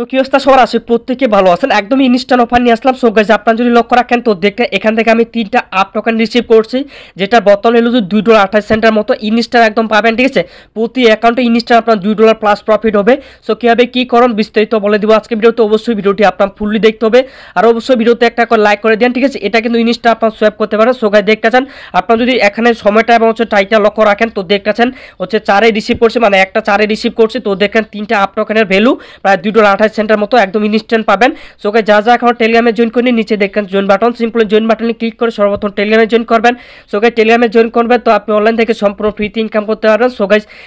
তো কি অবস্থা সবার আছে প্রত্যেকে ভালো আছেন একদমই ইনস্ট্যান্ট অফার নিয়ে আসলাম সো গাছ আপনারা যদি লক্ষ্য রাখেন তো দেখতে এখান থেকে আমি তিনটা আপ টোকেন রিসিভ করছি যেটা বর্তমানে যে দুই ডলার আঠাশ সেন্টের মতো ইনস্টার একদম পাবেন ঠিক আছে প্রতি অ্যাকাউন্টে ইনস্টার আপনার দুই ডলার প্লাস প্রফিট হবে সো কীভাবে কী করুন বিস্তারিত বলে দেবো আজকে ভিডিওতে অবশ্যই ভিডিওটি আপনার ফুললি দেখতে হবে আর অবশ্যই ভিডিওতে একটা করে লাইক করে দেন ঠিক আছে এটা কিন্তু ইনস্টা আপনার সোয়াপ করতে পারেন সো গাছ দেখতে চান আপনার যদি এখানে সময়টা এবং হচ্ছে টাইটা লক্ষ্য রাখেন তো দেখতে চান হচ্ছে চারে রিসিভ করছে মানে একটা চারে রিসিভ করছে তো দেখেন তিনটা আপ টোকেনের ভ্যালু প্রায় দুই ডলার আঠাশ সার্ভিস সেন্টার মতো একদম ইনস্ট্যান্ট পাবেন সো ওকে যা যা এখন টেলিগ্রামে জয়েন করিনি নিচে দেখবেন জয়েন বাটন সিম্পল জয়েন বাটনে ক্লিক করে সর্বপ্রথম টেলিগ্রামে জয়েন করবেন সো ওকে টেলিগ্রামে জয়েন করবেন তো আপনি অনলাইন থেকে সম্পূর্ণ ফ্রিতে ইনকাম করতে পারবেন সো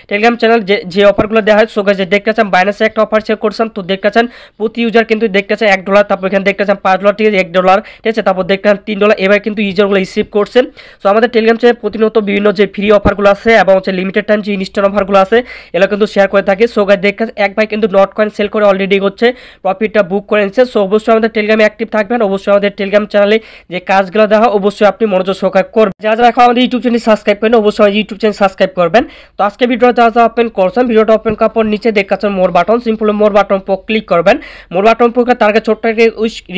টেলিগ্রাম চ্যানেল যে অফারগুলো দেওয়া হয় সো দেখতে চান বাইনাসে একটা অফার শেয়ার করছেন তো দেখতে চান প্রতি ইউজার কিন্তু দেখতে চান এক ডলার তারপর এখানে দেখতে চান পাঁচ ডলার ঠিক আছে এক ডলার ঠিক আছে তারপর দেখতে চান তিন ডলার এবার কিন্তু ইউজারগুলো রিসিভ করছেন সো আমাদের টেলিগ্রাম চ্যানেল প্রতিনিয়ত বিভিন্ন যে ফ্রি অফারগুলো আছে এবং হচ্ছে লিমিটেড টাইম যে ইনস্ট্যান্ট অফারগুলো আছে এগুলো কিন্তু শেয়ার করে থাকে সো গাইজ দেখতে এক ভাই কিন্তু নট কয়েন সেল করে অলরেডি হচ্ছে প্রফিটটা বুক করে নিচ্ছে সো অবশ্যই আমাদের টেলিগ্রামে অ্যাক্টিভ থাকবেন অবশ্যই আমাদের টেলিগ্রাম চ্যানেলে যে কাজগুলো দেওয়া অবশ্যই আপনি মনোযোগ সহকার করবেন যারা যারা এখন আমাদের ইউটিউব চ্যানেল সাবস্ক্রাইব করেন অবশ্যই আমাদের ইউটিউব চ্যানেল সাবস্ক্রাইব করবেন তো আজকে ভিডিওটা যা যা ওপেন করছেন ভিডিওটা ওপেন করার পর নিচে দেখাচ্ছেন more button simple more button পর ক্লিক করবেন মোর বাটন পর তার আগে ছোট্ট একটা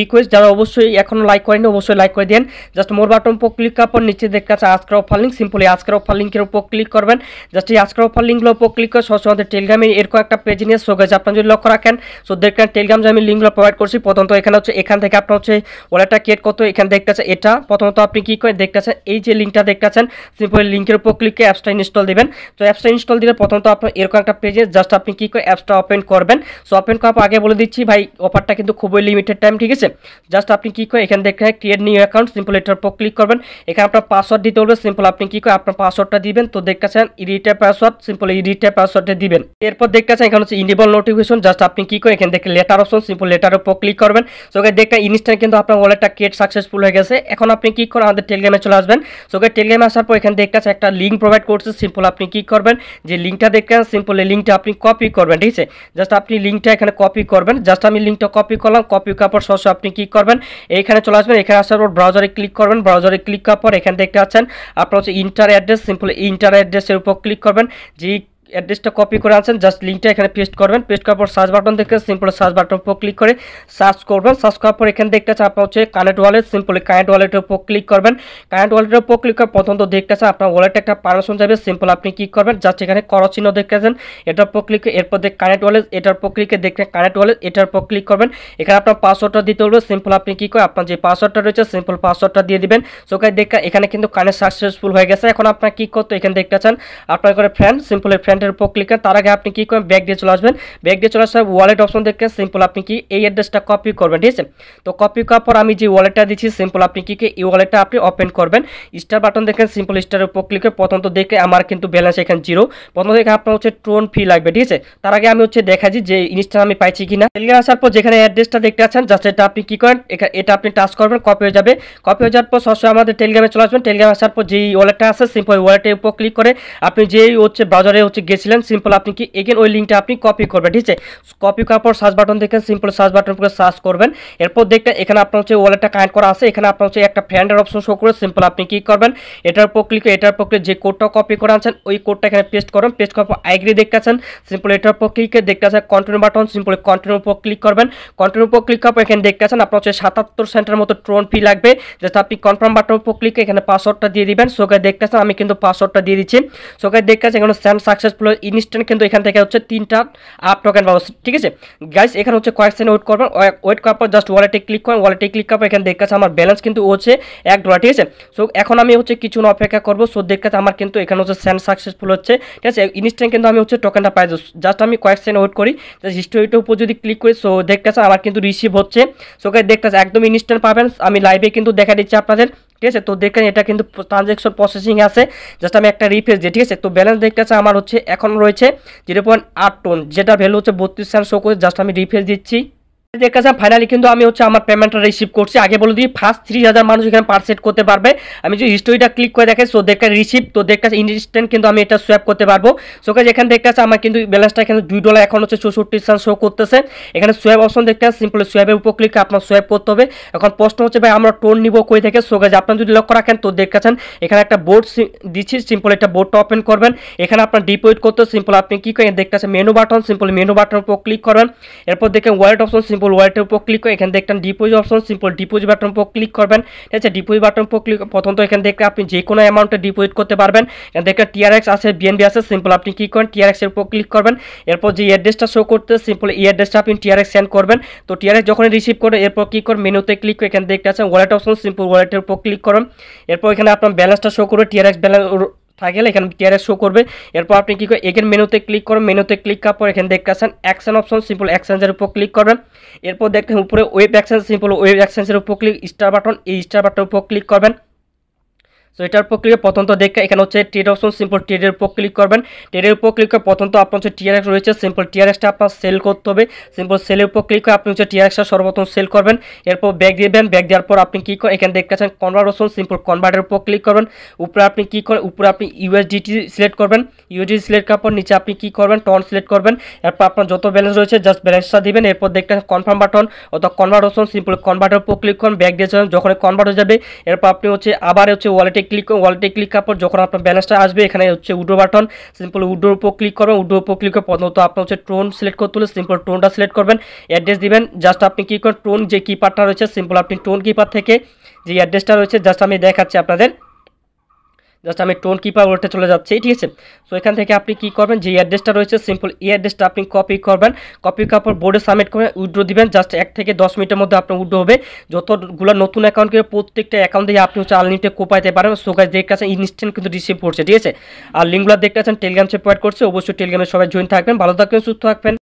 রিকোয়েস্ট যারা অবশ্যই এখনও লাইক করেনি অবশ্যই লাইক করে দেন জাস্ট মোর বাটন পর ক্লিক করার পর নিচে দেখাচ্ছে আজকের অফার লিঙ্ক সিম্পলি আজকের অফার লিঙ্কের উপর ক্লিক করবেন জাস্ট এই আজকের অফার লিঙ্কগুলোর উপর ক্লিক করে সবসময় আমাদের টেলিগ্রামে এরকম একটা পেজ নিয়ে শোকেজ আপনারা যদি লক্ষ্য রাখেন সো সো দেখেন যে আমি লিঙ্কগুলো প্রোভাইড করছি প্রথমত এখানে হচ্ছে এখান থেকে আপনার হচ্ছে ওয়ালেটটা ক্রিয়েট করতে এখানে দেখতেছে এটা প্রথমত আপনি কী করে দেখতেছেন এই যে লিঙ্কটা দেখতেছেন সিম্পল লিঙ্কের উপর ক্লিক করে অ্যাপসটা ইনস্টল দেবেন তো অ্যাপসটা ইনস্টল দিলে প্রথমত আপনার এরকম একটা পেজে জাস্ট আপনি কী করে অ্যাপসটা ওপেন করবেন সো ওপেন করার আগে বলে দিচ্ছি ভাই অফারটা কিন্তু খুবই লিমিটেড টাইম ঠিক আছে জাস্ট আপনি কী করে এখান থেকে ক্রিয়েট নিউ অ্যাকাউন্ট সিম্পল এটার উপর ক্লিক করবেন এখানে আপনার পাসওয়ার্ড দিতে হবে সিম্পল আপনি কী করে আপনার পাসওয়ার্ডটা দিবেন তো দেখতেছেন ইডিটা পাসওয়ার্ড সিম্পল ইডিটা পাসওয়ার্ডটা দিবেন এরপর দেখতেছেন এখানে হচ্ছে ইনেবল নোটিফিকেশন জাস্ট আপনি কী করে এখান থেকে লেটার অপশন সিম্পল লেটার উপর ক্লিক করবেন সো গাইজ দেখতে ইনস্ট্যান্ট কিন্তু আপনার ওয়ালেটটা ক্রিয়েট সাকসেসফুল হয়ে গেছে এখন আপনি ক্লিক করে আমাদের টেলিগ্রামে চলে আসবেন সো গাইজ টেলিগ্রামে আসার পর এখান থেকে একটা লিঙ্ক প্রোভাইড করছে সিম্পল আপনি ক্লিক করবেন যে লিঙ্কটা দেখতে সিম্পল এই লিঙ্কটা আপনি কপি করবেন ঠিক আছে জাস্ট আপনি লিঙ্কটা এখানে কপি করবেন জাস্ট আমি লিঙ্কটা কপি করলাম কপি করার পর সরাসরি আপনি ক্লিক করবেন এইখানে চলে আসবেন এখানে আসার পর ব্রাউজারে ক্লিক করবেন ব্রাউজারে ক্লিক করার পর এখানে দেখতে পাচ্ছেন আপনার হচ্ছে ইন্টার অ্যাড্রেস সিম্পল ইন্টার অ্যাড্রেসের উপর ক্লিক করবেন যে অ্যাড্রেসটা কপি করে আনছেন জাস্ট লিঙ্কটা এখানে পেস্ট করবেন পেস্ট করার পর সার্চ বাটন থেকে সিম্পল সার্চ বাটন উপর ক্লিক করে সার্চ করবেন সার্চ করার পর এখানে দেখতে চান আপনার হচ্ছে কানেক্ট ওয়ালেট সিম্পলি কানেক্ট ওয়ালেটের উপর ক্লিক করবেন কানেক্ট ওয়ালেটের উপর ক্লিক করার প্রথম তো দেখতে চান আপনার ওয়ালেটে একটা পারমিশন যাবে সিম্পল আপনি ক্লিক করবেন জাস্ট এখানে চিহ্ন দেখতেছেন এটার উপর ক্লিক এরপর দেখ কানেক্ট ওয়ালেট এটার উপর ক্লিকে দেখবেন কানেক্ট ওয়ালেট এটার উপর ক্লিক করবেন এখানে আপনার পাসওয়ার্ডটা দিতে হবে সিম্পল আপনি কি করে আপনার যে পাসওয়ার্ডটা রয়েছে সিম্পল পাসওয়ার্ডটা দিয়ে দিবেন সো দেখ এখানে কিন্তু কানেক্ট সাকসেসফুল হয়ে গেছে এখন আপনার কি করতে এখানে দেখতে চান আপনার করে ফ্রেন্ড সিম্পল ফ্রেন্ড ওয়ালেটের উপর ক্লিক করেন তার আগে আপনি কী করবেন ব্যাগ দিয়ে চলে আসবেন ব্যাগ দিয়ে চলে আসার ওয়ালেট অপশন দেখে সিম্পল আপনি কি এই অ্যাড্রেসটা কপি করবেন ঠিক আছে তো কপি করার পর আমি যে ওয়ালেটটা দিচ্ছি সিম্পল আপনি কি এই ওয়ালেটটা আপনি ওপেন করবেন স্টার বাটন দেখেন সিম্পল স্টারের উপর ক্লিক করে প্রথমত দেখে আমার কিন্তু ব্যালেন্স এখানে জিরো প্রথম থেকে আপনার হচ্ছে টোন ফি লাগবে ঠিক আছে তার আগে আমি হচ্ছে দেখাচ্ছি যে জিনিসটা আমি পাইছি কিনা টেলিগ্রাম আসার পর যেখানে অ্যাড্রেসটা দেখতে আছেন জাস্ট এটা আপনি কী করেন এটা আপনি টাচ করবেন কপি হয়ে যাবে কপি হয়ে যাওয়ার পর সবসময় আমাদের টেলিগ্রামে চলে আসবেন টেলিগ্রাম আসার পর যেই ওয়ালেটটা আছে সিম্পল ওয়ালেটের উপর ক্লিক করে আপনি যেই হচ্ছে ব্রাউজারে হচ্ছে গেছিলেন সিম্পল আপনি কি এগেন ওই লিঙ্কটা আপনি কপি করবেন ঠিক আছে কপি করার পর সার্চ বাটন দেখেন সিম্পল সার্চ বাটন করে সার্চ করবেন এরপর দেখবেন এখানে আপনার হচ্ছে ওয়ালেটটা কানেক্ট করা আছে এখানে আপনার হচ্ছে একটা ফ্রেন্ডের অপশন শো করে সিম্পল আপনি কি করবেন এটার উপর ক্লিক এটার উপর যে কোডটা কপি করে আনছেন ওই কোডটা এখানে পেস্ট করবেন পেস্ট করার পর আইগ্রি আছেন সিম্পল এটার উপর দেখতে আছে কন্টিনিউ বাটন সিম্পল কন্টিনিউ উপর ক্লিক করবেন কন্টিনিউ উপর ক্লিক করার পর এখানে আছেন আপনার হচ্ছে সাতাত্তর সেন্টের মতো ট্রোন ফি লাগবে যেটা আপনি কনফার্ম বাটন উপর ক্লিক এখানে পাসওয়ার্ডটা দিয়ে দিবেন সোকে আছেন আমি কিন্তু পাসওয়ার্ডটা দিয়ে দিচ্ছি সোকে দেখতেছেন এখানে সেন্ড সাকসেস জাস্ট ইনস্ট্যান্ট কিন্তু এখান থেকে হচ্ছে তিনটা আপ টোকেন পাবো ঠিক আছে গাইস এখানে হচ্ছে কয়েক সেকেন্ড ওয়েট করবেন ওয়েট করার পর জাস্ট ওয়ালেটে ক্লিক করেন ওয়ালেটে ক্লিক করার পর এখানে দেখাচ্ছে আমার ব্যালেন্স কিন্তু হচ্ছে এক ডলার ঠিক আছে সো এখন আমি হচ্ছে কিছু না অপেক্ষা করবো সো দেখাচ্ছে আমার কিন্তু এখানে হচ্ছে স্যান্ড সাকসেসফুল হচ্ছে ঠিক আছে ইনস্ট্যান্ট কিন্তু আমি হচ্ছে টোকেনটা পাই জাস্ট আমি কয়েক সেকেন্ড ওয়েট করি হিস্টোরিটার উপর যদি ক্লিক করি সো দেখতেছে আমার কিন্তু রিসিভ হচ্ছে সো দেখতেছে একদম ইনস্ট্যান্ট পাবেন আমি লাইভে কিন্তু দেখা দিচ্ছি আপনাদের ঠিক আছে তো দেখেন এটা কিন্তু ট্রানজেকশন প্রসেসিং আছে জাস্ট আমি একটা রিফ্রেশ দিই ঠিক আছে তো ব্যালেন্স দেখতে আছে আমার হচ্ছে এখন রয়েছে জিরো পয়েন্ট আট টোন যেটা ভ্যালু হচ্ছে বত্রিশ সেন্ট শো করে জাস্ট আমি রিফ্রেশ দিচ্ছি ফাইনালি কিন্তু আমি হচ্ছে আমার পেমেন্টটা রিসিভ করছি আগে বলে দিই ফার্স্ট থ্রি হাজার মানুষ এখানে পারসেট করতে পারবে আমি যদি হিস্টোরিটা ক্লিক করে দেখে সো দেখতে রিসিভ তো দেখতে ইনস্ট্যান্ট কিন্তু আমি এটা সোয়াপ করতে পারবো সো কাজ এখানে দেখতে আছে আমার কিন্তু ব্যালেন্সটা এখানে দুই ডলার এখন হচ্ছে চৌষট্টি সেন্ট শো করতেছে এখানে সোয়াব অপশন দেখতে আছে সিম্পলি সোয়াবের উপর ক্লিক আপনার সোয়াব করতে হবে এখন প্রশ্ন হচ্ছে ভাই আমরা টোন নিব কই থেকে সো কাজ আপনার যদি লক্ষ্য রাখেন তো দেখতেছেন এখানে একটা বোর্ড দিচ্ছি সিম্পল একটা বোর্ডটা ওপেন করবেন এখানে আপনার ডিপোজিট করতে সিম্পল আপনি কী করেন দেখতেছেন menu button simple menu button উপর ক্লিক করবেন এরপর দেখেন ওয়ালেট অপশন সিম্পল ওয়ালেটের উপর ক্লিক করে এখান থেকে একটা deposit option simple deposit button উপর ক্লিক করবেন ঠিক আছে ডিপোজিট বাটন উপর ক্লিক প্রথমত এখানে এখান থেকে আপনি যে কোনো অ্যামাউন্টে ডিপোজিট করতে পারবেন এখান থেকে টিআরএক্স আছে বিএনবি আছে সিম্পল আপনি কি করেন টিআরএক্সের উপর ক্লিক করবেন এরপর যে অ্যাড্রেসটা শো করতে সিম্পল এই অ্যাড্রেসটা আপনি টিআরএক্স সেন্ড করবেন তো টিআরএক্স যখন রিসিভ করবেন এরপর কী করবেন মেনুতে ক্লিক করে এখান থেকে আছে ওয়ালেট অপশন সিম্পল ওয়ালেটের উপর ক্লিক করবেন এরপর এখানে আপনার ব্যালেন্সটা শো করবে টিআরএক্স ব্যালেন্স থাকলে এখানে টিআরএস শো করবে এরপর আপনি কী এখানে মেনুতে ক্লিক করুন মেনুতে ক্লিক করার পর এখানে দেখতে আসেন অ্যাকশন অপশন সিম্পল অ্যাকশানসের উপর ক্লিক করবেন এরপর দেখতে উপরে ওয়েব অ্যাকশন সিম্পল ওয়েব অ্যাকশানসের উপর ক্লিক স্টার বাটন এই স্টার বাটনের উপর ক্লিক করবেন সো এটার উপর ক্লিক প্রথমত দেখে এখানে হচ্ছে ট্রেড অপশন সিম্পল ট্রেডের উপর ক্লিক করবেন ট্রেডের উপর ক্লিক করে প্রথমত আপনার হচ্ছে টিআরএক্স রয়েছে সিম্পল টিআরএক্সটা আপনার সেল করতে হবে সিম্পল সেলের উপর ক্লিক করে আপনি হচ্ছে টিআরএক্সটা সর্বপ্রথম সেল করবেন এরপর ব্যাগ দেবেন ব্যাগ দেওয়ার পর আপনি কী করেন এখানে দেখতে পাচ্ছেন কনভার্ট অপশন সিম্পল কনভার্টের উপর ক্লিক করবেন উপরে আপনি কী করেন উপরে আপনি ইউএসডিটি সিলেক্ট করবেন ইউএসডি সিলেক্ট করার পর নিচে আপনি কী করবেন টন সিলেক্ট করবেন এরপর আপনার যত ব্যালেন্স রয়েছে জাস্ট ব্যালেন্সটা দিবেন এরপর দেখতে কনফার্ম বাটন অথবা কনভার্ট অপশন সিম্পল কনভার্টের উপর ক্লিক করুন ব্যাগ দিয়ে যখন কনভার্ট হয়ে যাবে এরপর আপনি হচ্ছে আবার হচ্ছে ওয়ালেটে ক্লিক করুন ওয়ালেটে ক্লিক করার পর যখন আপনার ব্যালেন্সটা আসবে এখানে হচ্ছে উডো বাটন সিম্পল উডোর উপর ক্লিক করবেন উডোর উপর ক্লিক করে প্রথমত আপনার হচ্ছে টোন সিলেক্ট করতে হলে সিম্পল টোনটা সিলেক্ট করবেন অ্যাড্রেস দিবেন জাস্ট আপনি কী করেন টোন যে কিপারটা রয়েছে সিম্পল আপনি টোন কিপার থেকে যে অ্যাড্রেসটা রয়েছে জাস্ট আমি দেখাচ্ছি আপনাদের জাস্ট আমি টোন কিপার ওয়ার্ডে চলে যাচ্ছি ঠিক আছে সো এখান থেকে আপনি কি করবেন যে অ্যাড্রেসটা রয়েছে সিম্পল এই অ্যাড্রেসটা আপনি কপি করবেন কপি করার বোর্ডে সাবমিট করে উইড্রো দিবেন জাস্ট এক থেকে দশ মিনিটের মধ্যে আপনার উইড্রো হবে যতগুলো নতুন অ্যাকাউন্ট করে প্রত্যেকটা অ্যাকাউন্ট দিয়ে আপনি হচ্ছে আনলিমিটেড কোপাইতে পারেন সো গাছ দেখতে ইনস্ট্যান্ট কিন্তু রিসিভ করছে ঠিক আছে আর লিঙ্কগুলো দেখতে আছেন টেলিগ্রাম সে প্রোভাইড করছে অবশ্যই টেলিগ্রামে সবাই জয়েন থাকবেন ভালো থাকবেন সুস্থ থাকবেন